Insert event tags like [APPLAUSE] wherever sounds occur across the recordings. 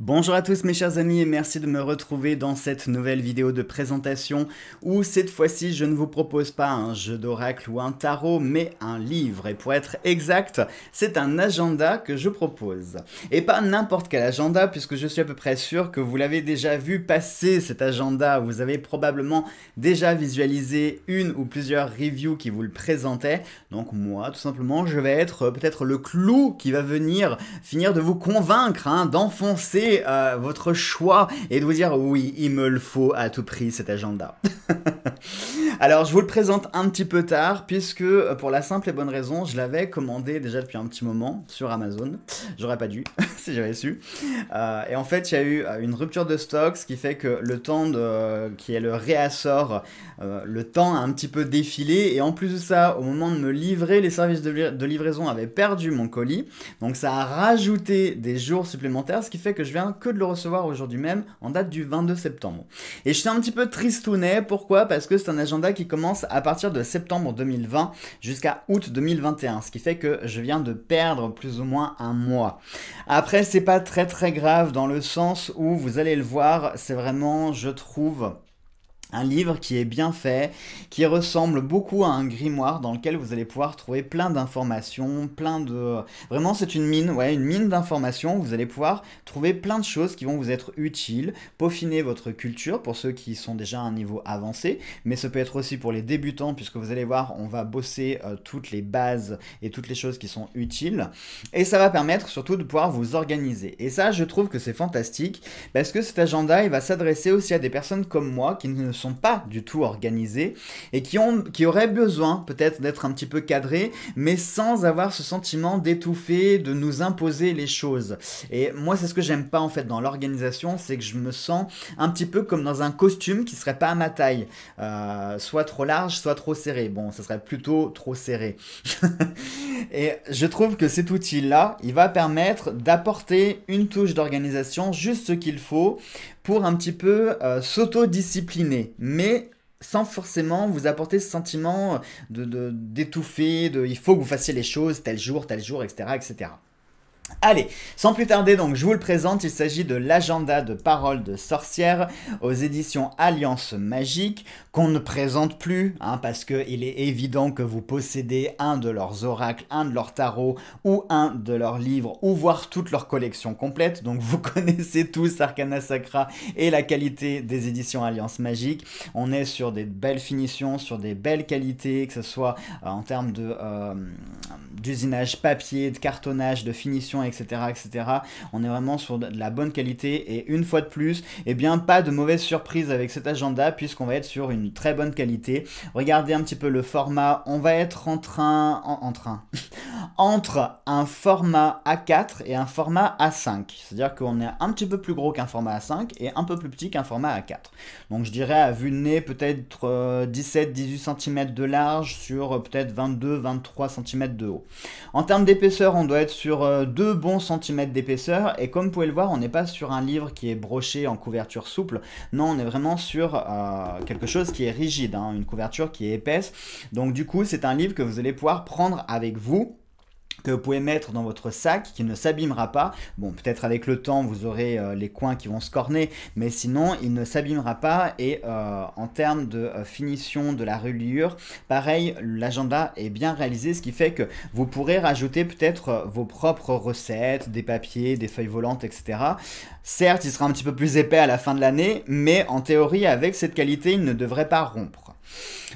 Bonjour à tous mes chers amis et merci de me retrouver dans cette nouvelle vidéo de présentation où cette fois-ci je ne vous propose pas un jeu d'oracle ou un tarot mais un livre et pour être exact c'est un agenda que je propose et pas n'importe quel agenda puisque je suis à peu près sûr que vous l'avez déjà vu passer cet agenda vous avez probablement déjà visualisé une ou plusieurs reviews qui vous le présentaient donc moi tout simplement je vais être peut-être le clou qui va venir finir de vous convaincre hein, d'enfoncer euh, votre choix et de vous dire oui, il me le faut à tout prix cet agenda. [LAUGHS] Alors je vous le présente un petit peu tard puisque euh, pour la simple et bonne raison, je l'avais commandé déjà depuis un petit moment sur Amazon. J'aurais pas dû [LAUGHS] si j'avais su. Euh, et en fait, il y a eu une rupture de stock, ce qui fait que le temps de, qui est le réassort, le temps a un petit peu défilé. Et en plus de ça, au moment de me livrer, les services de, de livraison avaient perdu mon colis. Donc ça a rajouté des jours supplémentaires, ce qui fait que je que de le recevoir aujourd'hui même, en date du 22 septembre. Et je suis un petit peu tristounet, pourquoi Parce que c'est un agenda qui commence à partir de septembre 2020 jusqu'à août 2021, ce qui fait que je viens de perdre plus ou moins un mois. Après, c'est pas très très grave dans le sens où vous allez le voir, c'est vraiment, je trouve, un livre qui est bien fait, qui ressemble beaucoup à un grimoire dans lequel vous allez pouvoir trouver plein d'informations, plein de... Vraiment c'est une mine, ouais, une mine d'informations, vous allez pouvoir trouver plein de choses qui vont vous être utiles, peaufiner votre culture pour ceux qui sont déjà à un niveau avancé, mais ce peut être aussi pour les débutants puisque vous allez voir, on va bosser euh, toutes les bases et toutes les choses qui sont utiles, et ça va permettre surtout de pouvoir vous organiser. Et ça, je trouve que c'est fantastique, parce que cet agenda, il va s'adresser aussi à des personnes comme moi qui ne sont pas du tout organisés et qui, ont, qui auraient besoin peut-être d'être un petit peu cadrés, mais sans avoir ce sentiment d'étouffer, de nous imposer les choses. Et moi, c'est ce que j'aime pas en fait dans l'organisation, c'est que je me sens un petit peu comme dans un costume qui serait pas à ma taille, euh, soit trop large, soit trop serré. Bon, ça serait plutôt trop serré. [LAUGHS] et je trouve que cet outil-là, il va permettre d'apporter une touche d'organisation, juste ce qu'il faut, pour un petit peu sauto euh, s'autodiscipliner, mais sans forcément vous apporter ce sentiment d'étouffer, de, d'étouffer, de, il faut que vous fassiez les choses tel jour, tel jour, etc. etc. Allez, sans plus tarder, donc je vous le présente, il s'agit de l'agenda de paroles de sorcières aux éditions Alliance Magique qu'on ne présente plus hein, parce que il est évident que vous possédez un de leurs oracles, un de leurs tarots ou un de leurs livres ou voire toute leur collection complète. Donc vous [LAUGHS] connaissez tous Arcana Sacra et la qualité des éditions Alliance Magique. On est sur des belles finitions, sur des belles qualités, que ce soit euh, en termes de euh, d'usinage papier, de cartonnage, de finition etc., etc. On est vraiment sur de la bonne qualité et une fois de plus, eh bien pas de mauvaise surprise avec cet agenda puisqu'on va être sur une très bonne qualité. Regardez un petit peu le format, on va être en train, en train, [LAUGHS] entre un format A4 et un format A5. C'est-à-dire qu'on est un petit peu plus gros qu'un format A5 et un peu plus petit qu'un format A4. Donc je dirais à vue de nez peut-être 17-18 euh, cm de large sur euh, peut-être 22-23 cm de haut. En termes d'épaisseur, on doit être sur euh, deux bons centimètres d'épaisseur et comme vous pouvez le voir, on n'est pas sur un livre qui est broché en couverture souple. Non, on est vraiment sur quelque chose qui est rigide, hein, une couverture qui est épaisse. Donc du coup, c'est un livre que vous allez pouvoir prendre avec vous que vous pouvez mettre dans votre sac qui ne s'abîmera pas. Bon, peut-être avec le temps, vous aurez euh, les coins qui vont se corner, mais sinon, il ne s'abîmera pas. Et euh, en termes de euh, finition de la reliure, pareil, l'agenda est bien réalisé, ce qui fait que vous pourrez rajouter peut-être vos propres recettes, des papiers, des feuilles volantes, etc. Certes, il sera un petit peu plus épais à la fin de l'année, mais en théorie, avec cette qualité, il ne devrait pas rompre.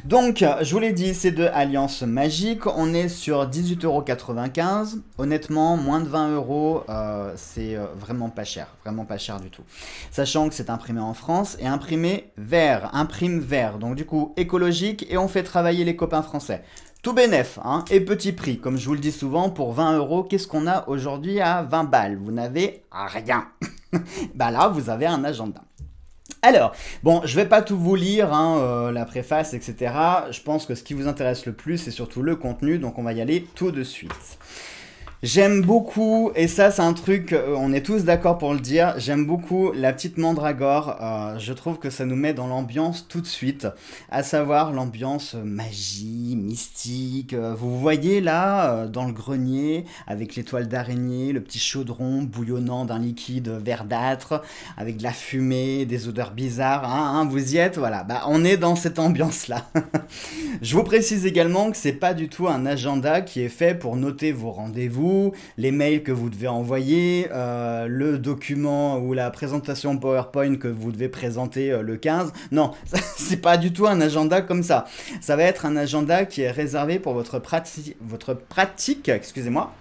Donc, je vous l'ai dit, c'est deux alliances magiques, On est sur 18,95€. Honnêtement, moins de 20 euros, euh, c'est euh, vraiment pas cher. Vraiment pas cher du tout. Sachant que c'est imprimé en France et imprimé vert. Imprime vert. Donc, du coup, écologique et on fait travailler les copains français. Tout bénef, hein, et petit prix. Comme je vous le dis souvent, pour 20 euros, qu'est-ce qu'on a aujourd'hui à 20 balles Vous n'avez rien. [LAUGHS] bah là, vous avez un agenda. Alors, bon, je vais pas tout vous lire, hein, euh, la préface, etc. Je pense que ce qui vous intéresse le plus, c'est surtout le contenu, donc on va y aller tout de suite. J'aime beaucoup, et ça c'est un truc, euh, on est tous d'accord pour le dire, j'aime beaucoup la petite mandragore, euh, je trouve que ça nous met dans l'ambiance tout de suite, à savoir l'ambiance euh, magie, mystique, vous voyez là, dans le grenier, avec l'étoile d'araignée, le petit chaudron bouillonnant d'un liquide verdâtre, avec de la fumée, des odeurs bizarres, hein, hein, vous y êtes, voilà, bah on est dans cette ambiance là. [LAUGHS] je vous précise également que c'est pas du tout un agenda qui est fait pour noter vos rendez-vous, les mails que vous devez envoyer, euh, le document ou la présentation PowerPoint que vous devez présenter euh, le 15. Non, n'est [LAUGHS] pas du tout un agenda comme ça. Ça va être un agenda qui est réservé pour votre pratique, excusez-moi,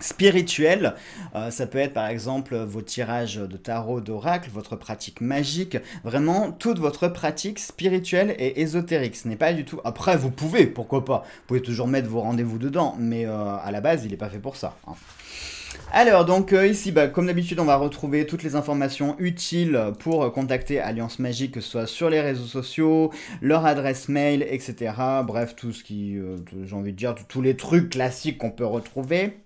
spirituel. Euh, ça peut être par exemple vos tirages de tarot, d'oracle, votre pratique magique, vraiment toute votre pratique spirituelle et ésotérique. Ce n'est pas du tout... Après, vous pouvez, pourquoi pas. Vous pouvez toujours mettre vos rendez-vous dedans, mais euh, à la base, il n'est pas fait pour ça. Hein. Alors donc euh, ici, bah, comme d'habitude, on va retrouver toutes les informations utiles pour euh, contacter Alliance Magique, que ce soit sur les réseaux sociaux, leur adresse mail, etc. Bref, tout ce qui, euh, j'ai envie de dire, tous les trucs classiques qu'on peut retrouver.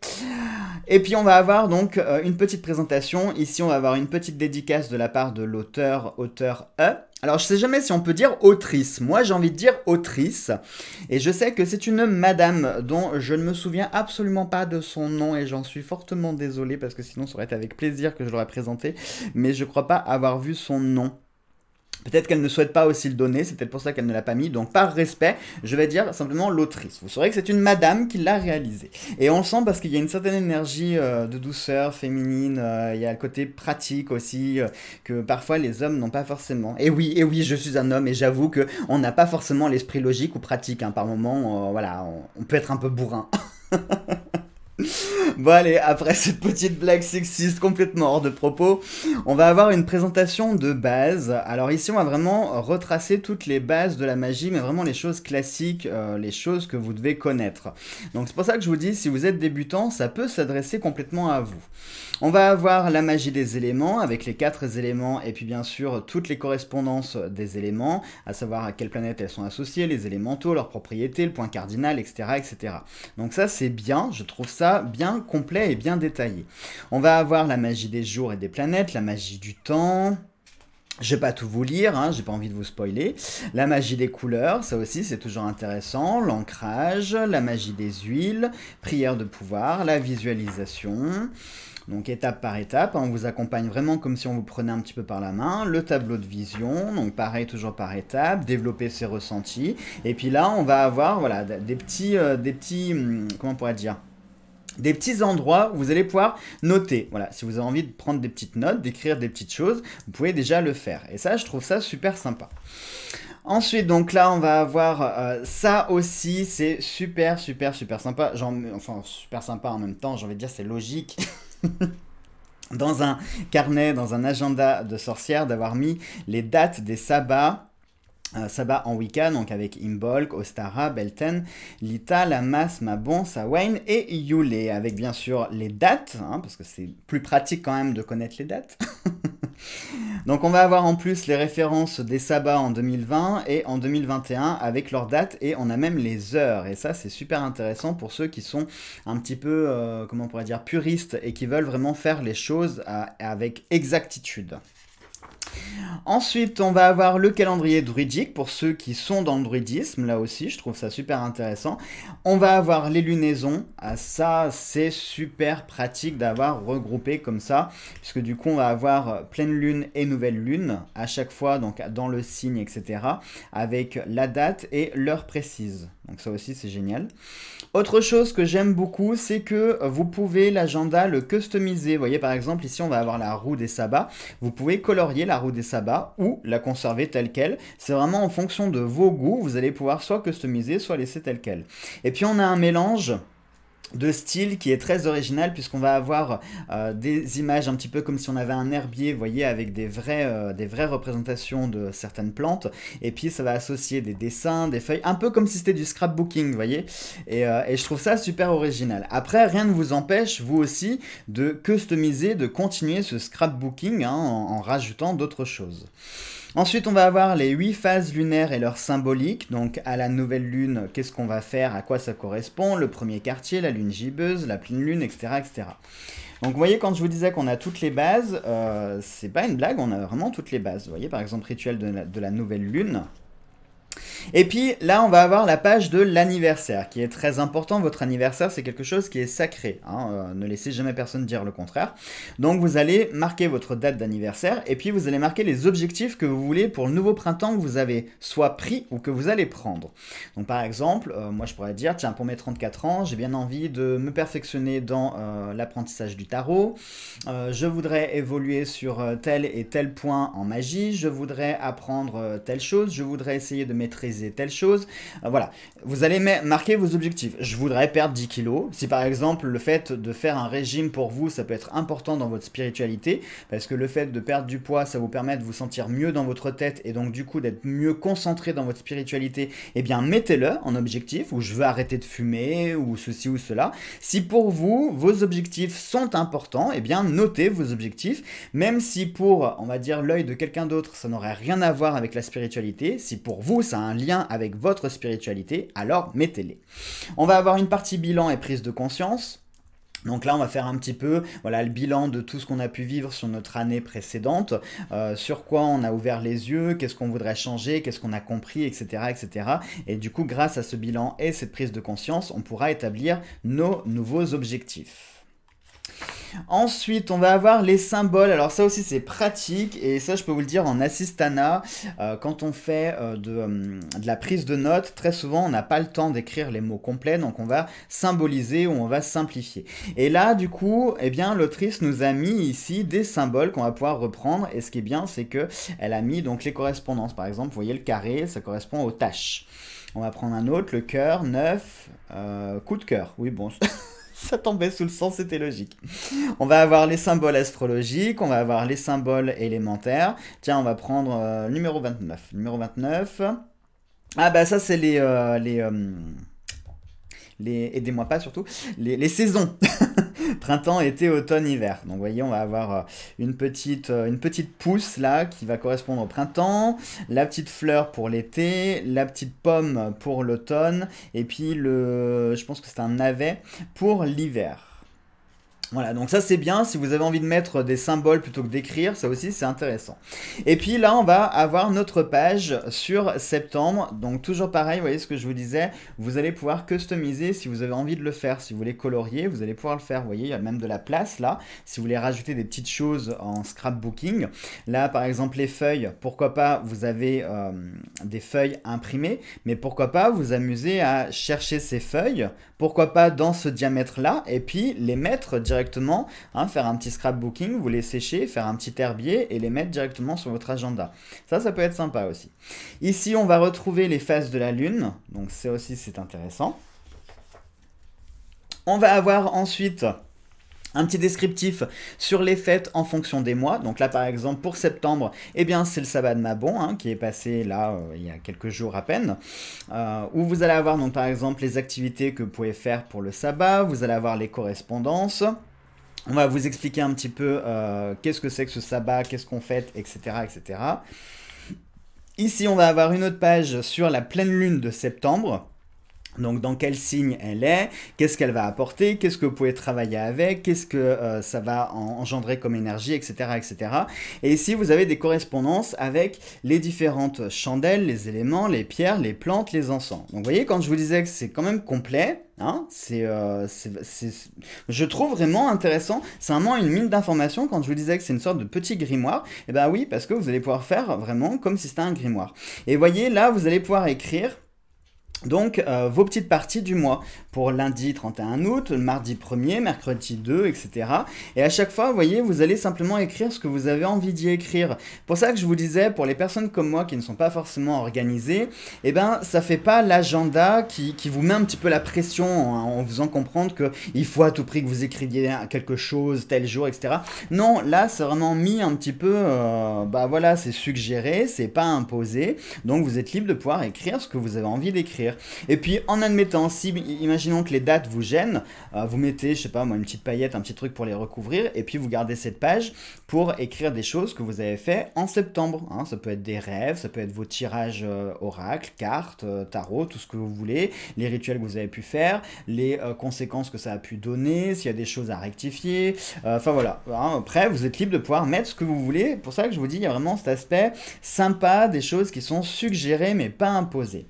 Et puis on va avoir donc une petite présentation. Ici, on va avoir une petite dédicace de la part de l'auteur, auteur E. Alors je sais jamais si on peut dire autrice. Moi j'ai envie de dire autrice. Et je sais que c'est une madame dont je ne me souviens absolument pas de son nom et j'en suis fortement désolé parce que sinon ça aurait été avec plaisir que je l'aurais présenté. Mais je crois pas avoir vu son nom. Peut-être qu'elle ne souhaite pas aussi le donner, c'est peut-être pour ça qu'elle ne l'a pas mis. Donc par respect, je vais dire simplement l'autrice. Vous saurez que c'est une madame qui l'a réalisé. Et on le sent parce qu'il y a une certaine énergie euh, de douceur féminine, euh, il y a le côté pratique aussi euh, que parfois les hommes n'ont pas forcément. Et oui, et oui, je suis un homme et j'avoue que n'a pas forcément l'esprit logique ou pratique hein. par moment, voilà, on peut être un peu bourrin. [LAUGHS] Bon allez, après cette petite blague sexiste complètement hors de propos, on va avoir une présentation de base. Alors ici, on va vraiment retracer toutes les bases de la magie, mais vraiment les choses classiques, euh, les choses que vous devez connaître. Donc c'est pour ça que je vous dis, si vous êtes débutant, ça peut s'adresser complètement à vous. On va avoir la magie des éléments, avec les quatre éléments, et puis bien sûr toutes les correspondances des éléments, à savoir à quelle planète elles sont associées, les élémentaux, leurs propriétés, le point cardinal, etc. etc. Donc ça, c'est bien, je trouve ça bien complet et bien détaillé. On va avoir la magie des jours et des planètes, la magie du temps, je vais pas tout vous lire, hein, j'ai pas envie de vous spoiler. La magie des couleurs, ça aussi c'est toujours intéressant. L'ancrage, la magie des huiles, prière de pouvoir, la visualisation. Donc étape par étape, hein, on vous accompagne vraiment comme si on vous prenait un petit peu par la main. Le tableau de vision, donc pareil toujours par étape, développer ses ressentis. Et puis là, on va avoir voilà des petits, euh, des petits, hum, comment on pourrait dire des petits endroits où vous allez pouvoir noter. Voilà, si vous avez envie de prendre des petites notes, d'écrire des petites choses, vous pouvez déjà le faire. Et ça, je trouve ça super sympa. Ensuite, donc là, on va avoir euh, ça aussi. C'est super, super, super sympa. enfin, super sympa en même temps, j'ai envie de dire, c'est logique. [LAUGHS] dans un carnet, dans un agenda de sorcière, d'avoir mis les dates des sabbats Saba euh, en week-end, donc avec Imbolc, Ostara, Belten, Lita, Lamas, Mabon, Sawain et Yule, avec bien sûr les dates, hein, parce que c'est plus pratique quand même de connaître les dates. [LAUGHS] donc on va avoir en plus les références des sabbats en 2020 et en 2021 avec leurs dates et on a même les heures. Et ça c'est super intéressant pour ceux qui sont un petit peu, euh, comment on pourrait dire, puristes et qui veulent vraiment faire les choses avec exactitude. Ensuite, on va avoir le calendrier druidique pour ceux qui sont dans le druidisme. Là aussi, je trouve ça super intéressant. On va avoir les lunaisons. Ah, ça, c'est super pratique d'avoir regroupé comme ça, puisque du coup, on va avoir pleine lune et nouvelle lune à chaque fois, donc dans le signe, etc., avec la date et l'heure précise. Donc ça aussi, c'est génial. Autre chose que j'aime beaucoup, c'est que vous pouvez l'agenda le customiser. Vous voyez par exemple ici on va avoir la roue des sabbats. Vous pouvez colorier la roue des sabbats ou la conserver telle qu'elle. C'est vraiment en fonction de vos goûts. Vous allez pouvoir soit customiser, soit laisser telle qu'elle. Et puis on a un mélange de style qui est très original puisqu'on va avoir euh, des images un petit peu comme si on avait un herbier, vous voyez, avec des vraies, euh, des vraies représentations de certaines plantes. Et puis ça va associer des dessins, des feuilles, un peu comme si c'était du scrapbooking, vous voyez. Et, euh, je trouve ça super original. Après, rien ne vous empêche, vous aussi, de customiser, de continuer ce scrapbooking hein, en rajoutant d'autres choses. Ensuite, on va avoir les huit phases lunaires et leur symbolique. Donc, à la nouvelle lune, qu'est-ce qu'on va faire, à quoi ça correspond, le premier quartier, la lune gibbeuse, la pleine lune, etc. etc. Donc, vous voyez, quand je vous disais qu'on a toutes les bases, euh, c'est pas une blague, on a vraiment toutes les bases. Vous voyez, par exemple, rituel de la nouvelle lune. Et puis là, on va avoir la page de l'anniversaire, qui est très important. Votre anniversaire, c'est quelque chose qui est sacré. Hein. Euh, ne laissez jamais personne dire le contraire. Donc vous allez marquer votre date d'anniversaire, et puis vous allez marquer les objectifs que vous voulez pour le nouveau printemps que vous avez soit pris ou que vous allez prendre. Donc par exemple, euh, moi je pourrais dire, tiens, pour mes 34 ans, j'ai bien envie de me perfectionner dans euh, l'apprentissage du tarot. je voudrais évoluer sur tel et tel point en magie. Je voudrais apprendre telle chose. Je voudrais essayer de maîtriser telle chose. Euh, voilà, vous allez marquer vos objectifs. Je voudrais perdre 10 kilos. Si par exemple le fait de faire un régime pour vous, ça peut être important dans votre spiritualité, parce que le fait de perdre du poids, ça vous permet de vous sentir mieux dans votre tête et donc du coup d'être mieux concentré dans votre spiritualité, eh bien mettez-le en objectif, ou je veux arrêter de fumer, ou ceci ou cela. Si pour vous, vos objectifs sont importants, eh bien notez vos objectifs, même si pour, on va dire, l'œil de quelqu'un d'autre, ça n'aurait rien à voir avec la spiritualité, si pour vous, un lien avec votre spiritualité, alors mettez-les. On va avoir une partie bilan et prise de conscience. Donc là, on va faire un petit peu voilà, le bilan de tout ce qu'on a pu vivre sur notre année précédente, euh, sur quoi on a ouvert les yeux, qu'est-ce qu'on voudrait changer, qu'est-ce qu'on a compris, etc., etc. Et du coup, grâce à ce bilan et cette prise de conscience, on pourra établir nos nouveaux objectifs. Ensuite, on va avoir les symboles. Alors ça aussi, c'est pratique et ça, je peux vous le dire en assistana. Euh, quand on fait euh, euh, de, la prise de notes, très souvent, on n'a pas le temps d'écrire les mots complets, donc on va symboliser ou on va simplifier. Et là, du coup, eh bien, l'autrice nous a mis ici des symboles qu'on va pouvoir reprendre. Et ce qui est bien, c'est que elle a mis donc les correspondances. Par exemple, vous voyez le carré, ça correspond aux tâches. On va prendre un autre, le cœur, neuf, coup de cœur. Oui, bon. [LAUGHS] [LAUGHS] ça tombait sous le sens, c'était logique. On va avoir les symboles astrologiques, on va avoir les symboles élémentaires. Tiens, on va prendre le euh, numéro 29. Numéro 29. Ah bah ça c'est les... Euh, les euh, les aidez-moi pas surtout, les, saisons. [LAUGHS] Printemps, été, automne, hiver. Donc voyez, on va avoir euh, une petite, euh, une petite pousse là qui va correspondre au printemps, la petite fleur pour l'été, la petite pomme pour l'automne, et puis le, je pense que c'est un navet pour l'hiver. Voilà, donc ça c'est bien, si vous avez envie de mettre des symboles plutôt que d'écrire, ça aussi c'est intéressant. Et puis là on va avoir notre page sur septembre, donc toujours pareil, vous voyez ce que je vous disais, vous allez pouvoir customiser si vous avez envie de le faire, si vous voulez colorier, vous allez pouvoir le faire, vous voyez, il y a même de la place là, si vous voulez rajouter des petites choses en scrapbooking. Là par exemple les feuilles, pourquoi pas vous avez euh, des feuilles imprimées, mais pourquoi pas vous amuser à chercher ces feuilles, pourquoi pas dans ce diamètre là, et puis les mettre directement Hein, faire un petit scrapbooking, vous les sécher, faire un petit herbier et les mettre directement sur votre agenda. Ça, ça peut être sympa aussi. Ici, on va retrouver les phases de la Lune, donc ça aussi c'est intéressant. On va avoir ensuite un petit descriptif sur les fêtes en fonction des mois. Donc là, par exemple, pour septembre, eh bien, c'est le sabbat de Mabon hein, qui est passé là euh, il y a quelques jours à peine. Euh, où vous allez avoir donc par exemple les activités que vous pouvez faire pour le sabbat. Vous allez avoir les correspondances. On va vous expliquer un petit peu euh, qu'est-ce que c'est que ce sabbat, qu'est-ce qu'on fait, etc., etc. Ici, on va avoir une autre page sur la pleine lune de septembre. Donc dans quel signe elle est, qu'est-ce qu'elle va apporter, qu'est-ce que vous pouvez travailler avec, qu'est-ce que euh, ça va engendrer comme énergie, etc., etc. Et ici vous avez des correspondances avec les différentes chandelles, les éléments, les pierres, les plantes, les encens. Donc vous voyez quand je vous disais que c'est quand même complet, Hein, c'est, euh, je trouve vraiment intéressant. C'est vraiment une mine d'informations. Quand je vous disais que c'est une sorte de petit grimoire, et eh ben oui, parce que vous allez pouvoir faire vraiment comme si c'était un grimoire. Et voyez, là, vous allez pouvoir écrire donc, euh, vos petites parties du mois pour lundi 31 août, mardi 1er, mercredi 2, etc. Et à chaque fois, vous voyez, vous allez simplement écrire ce que vous avez envie d'y écrire. Pour ça que je vous disais, pour les personnes comme moi qui ne sont pas forcément organisées, eh ben, ça fait pas l'agenda qui, qui, vous met un petit peu la pression en, en, faisant comprendre que il faut à tout prix que vous écriviez quelque chose tel jour, etc. Non, là, c'est vraiment mis un petit peu, euh, bah voilà, c'est suggéré, c'est pas imposé. Donc, vous êtes libre de pouvoir écrire ce que vous avez envie d'écrire. Et puis, en admettant, si, imaginez imaginons que les dates vous gênent, euh, vous mettez, je sais pas moi, une petite paillette, un petit truc pour les recouvrir, et puis vous gardez cette page pour écrire des choses que vous avez fait en septembre. Hein. Ça peut être des rêves, ça peut être vos tirages euh, oracles, cartes, euh, tarot, tout ce que vous voulez, les rituels que vous avez pu faire, les conséquences que ça a pu donner, s'il y a des choses à rectifier. Enfin voilà. Hein. Après, vous êtes libre de pouvoir mettre ce que vous voulez. Pour ça que je vous dis, il y a vraiment cet aspect sympa des choses qui sont suggérées mais pas imposées.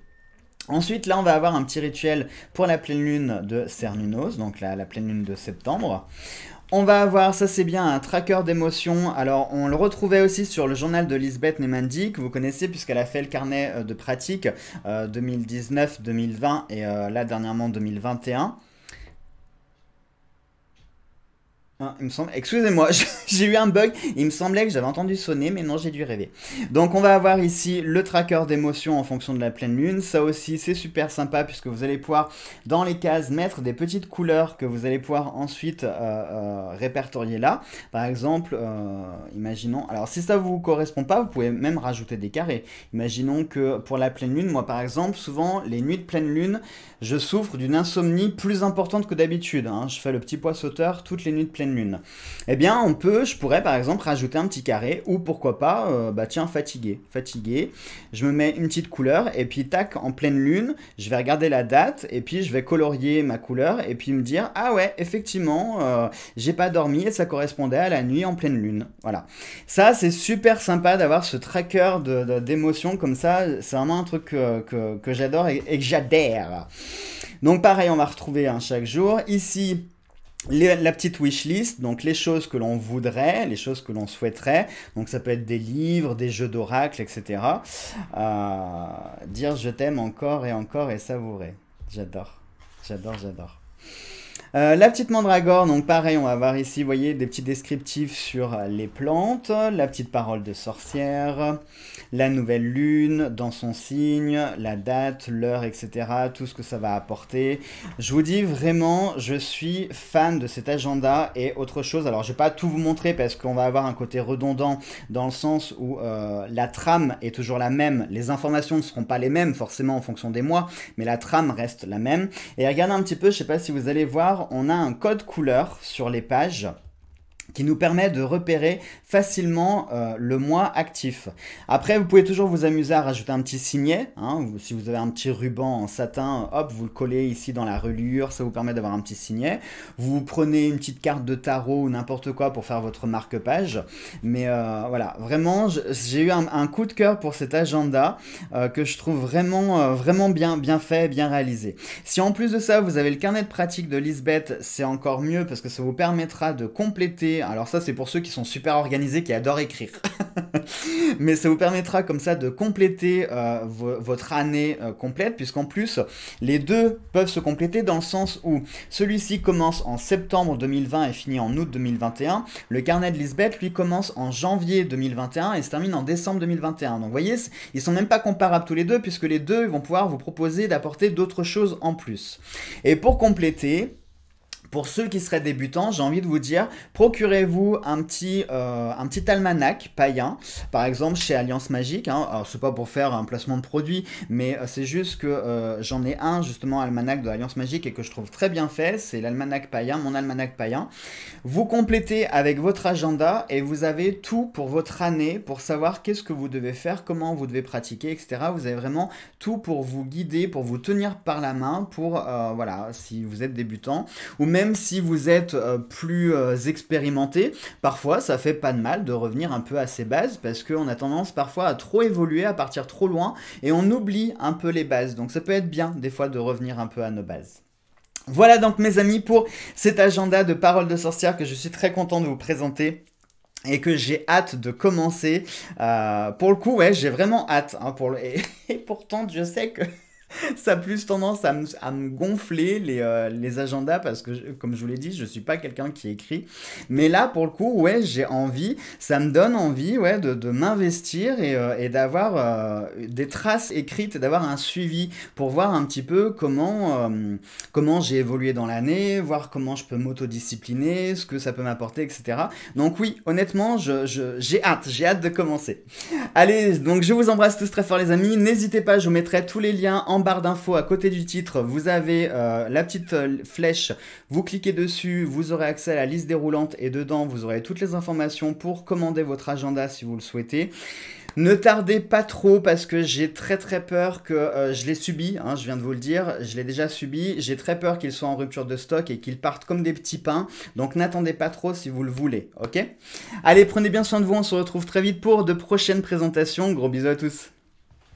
Ensuite, là, on va avoir un petit rituel pour la pleine lune de Cernunos, donc la, pleine lune de septembre. On va avoir, ça c'est bien, un tracker d'émotions. Alors, on le retrouvait aussi sur le journal de Lisbeth Nemandi, que vous connaissez puisqu'elle a fait le carnet euh, de pratique 2019, 2020 et euh, là dernièrement 2021. Hein, excusez-moi, [LAUGHS] j'ai eu un bug. Il me semblait que j'avais entendu sonner, mais non, j'ai dû rêver. Donc on va avoir ici le tracker d'émotions en fonction de la pleine lune. Ça aussi, c'est super sympa puisque vous allez pouvoir, dans les cases, mettre des petites couleurs que vous allez pouvoir ensuite euh, euh, répertorier là. Par exemple, euh, imaginons... Alors si ça vous correspond pas, vous pouvez même rajouter des carrés. Imaginons que pour la pleine lune, moi par exemple, souvent, les nuits de pleine lune, je souffre d'une insomnie plus importante que d'habitude. Hein. Je fais le petit poids sauteur toutes les nuits de pleine lune lune. Eh bien, on peut, je pourrais par exemple rajouter un petit carré ou pourquoi pas, euh, bah tiens, fatigué, fatigué. Je me mets une petite couleur et puis tac, en pleine lune, je vais regarder la date et puis je vais colorier ma couleur et puis me dire ah ouais, effectivement, euh, j'ai pas dormi et ça correspondait à la nuit en pleine lune. Voilà. Ça, c'est super sympa d'avoir ce tracker d'émotions comme ça. C'est vraiment un truc que, j'adore et, que j'adhère. Donc pareil, on va retrouver un hein, chaque jour. Ici, la petite wish list, donc les choses que l'on voudrait, les choses que l'on souhaiterait, donc ça peut être des livres, des jeux d'oracle, etc. Euh, dire je t'aime encore et encore et savourer. J'adore, j'adore, j'adore. Euh, la petite mandragore, donc pareil, on va avoir ici, vous voyez, des petits descriptifs sur euh, les plantes, la petite parole de sorcière, la nouvelle lune dans son signe, la date, l'heure, etc., tout ce que ça va apporter. Je vous dis vraiment, je suis fan de cet agenda et autre chose, alors je vais pas tout vous montrer parce qu'on va avoir un côté redondant dans le sens où euh, la trame est toujours la même, les informations ne seront pas les mêmes forcément en fonction des mois, mais la trame reste la même. Et regardez un petit peu, je ne sais pas si vous allez voir, on a un code couleur sur les pages qui nous permet de repérer facilement euh, le mois actif. Après, vous pouvez toujours vous amuser à rajouter un petit signet. Hein, si vous avez un petit ruban en satin, hop, vous le collez ici dans la reliure, ça vous permet d'avoir un petit signet. Vous prenez une petite carte de tarot ou n'importe quoi pour faire votre marque-page. Mais euh, voilà, vraiment, j'ai eu un, coup de cœur pour cet agenda euh, que je trouve vraiment, vraiment bien, bien fait, bien réalisé. Si en plus de ça, vous avez le carnet de pratique de Lisbeth, c'est encore mieux parce que ça vous permettra de compléter alors ça, c'est pour ceux qui sont super organisés, qui adorent écrire. [LAUGHS] Mais ça vous permettra comme ça de compléter euh, votre année euh, complète, puisqu'en plus, les deux peuvent se compléter dans le sens où celui-ci commence en septembre 2020 et finit en août 2021. Le carnet de Lisbeth, lui, commence en janvier 2021 et se termine en décembre 2021. Donc vous voyez, ils sont même pas comparables tous les deux, puisque les deux vont pouvoir vous proposer d'apporter d'autres choses en plus. Et pour compléter, pour ceux qui seraient débutants, j'ai envie de vous dire, procurez-vous un petit, euh, un petit almanach païen, par exemple chez Alliance Magique. Hein. Alors c'est pas pour faire un placement de produit, mais euh, c'est juste que euh, j'en ai un justement almanach de Alliance Magique et que je trouve très bien fait. C'est l'almanach païen, mon almanach païen. Vous complétez avec votre agenda et vous avez tout pour votre année, pour savoir qu'est-ce que vous devez faire, comment vous devez pratiquer, etc. Vous avez vraiment tout pour vous guider, pour vous tenir par la main, pour euh, voilà si vous êtes débutant ou même même si vous êtes euh, plus euh, expérimenté, parfois ça fait pas de mal de revenir un peu à ses bases parce qu'on a tendance parfois à trop évoluer, à partir trop loin et on oublie un peu les bases. Donc ça peut être bien des fois de revenir un peu à nos bases. Voilà donc mes amis pour cet agenda de paroles de sorcière que je suis très content de vous présenter et que j'ai hâte de commencer. Euh, pour le coup, ouais, j'ai vraiment hâte. Hein, pour [LAUGHS] et, pourtant, je sais que [LAUGHS] ça a plus tendance à me, gonfler euh, les, agendas parce que, comme je vous l'ai dit, je suis pas quelqu'un qui écrit. Mais là, pour le coup, ouais, j'ai envie, ça me donne envie ouais, de, m'investir et, euh, d'avoir euh, des traces écrites et d'avoir un suivi pour voir un petit peu comment, comment j'ai évolué dans l'année, voir comment je peux m'autodiscipliner, ce que ça peut m'apporter, etc. Donc oui, honnêtement, j'ai je, j'ai hâte, j'ai hâte de commencer. Allez, donc je vous embrasse tous très fort les amis. N'hésitez pas, je vous mettrai tous les liens en barre d'infos à côté du titre, vous avez euh, la petite euh, flèche, vous cliquez dessus, vous aurez accès à la liste déroulante et dedans vous aurez toutes les informations pour commander votre agenda si vous le souhaitez. Ne tardez pas trop parce que j'ai très très peur que euh, je l'ai subi, hein, je viens de vous le dire, je l'ai déjà subi, j'ai très peur qu'il soit en rupture de stock et qu'il parte comme des petits pains, donc n'attendez pas trop si vous le voulez, ok Allez, prenez bien soin de vous, on se retrouve très vite pour de prochaines présentations, gros bisous à tous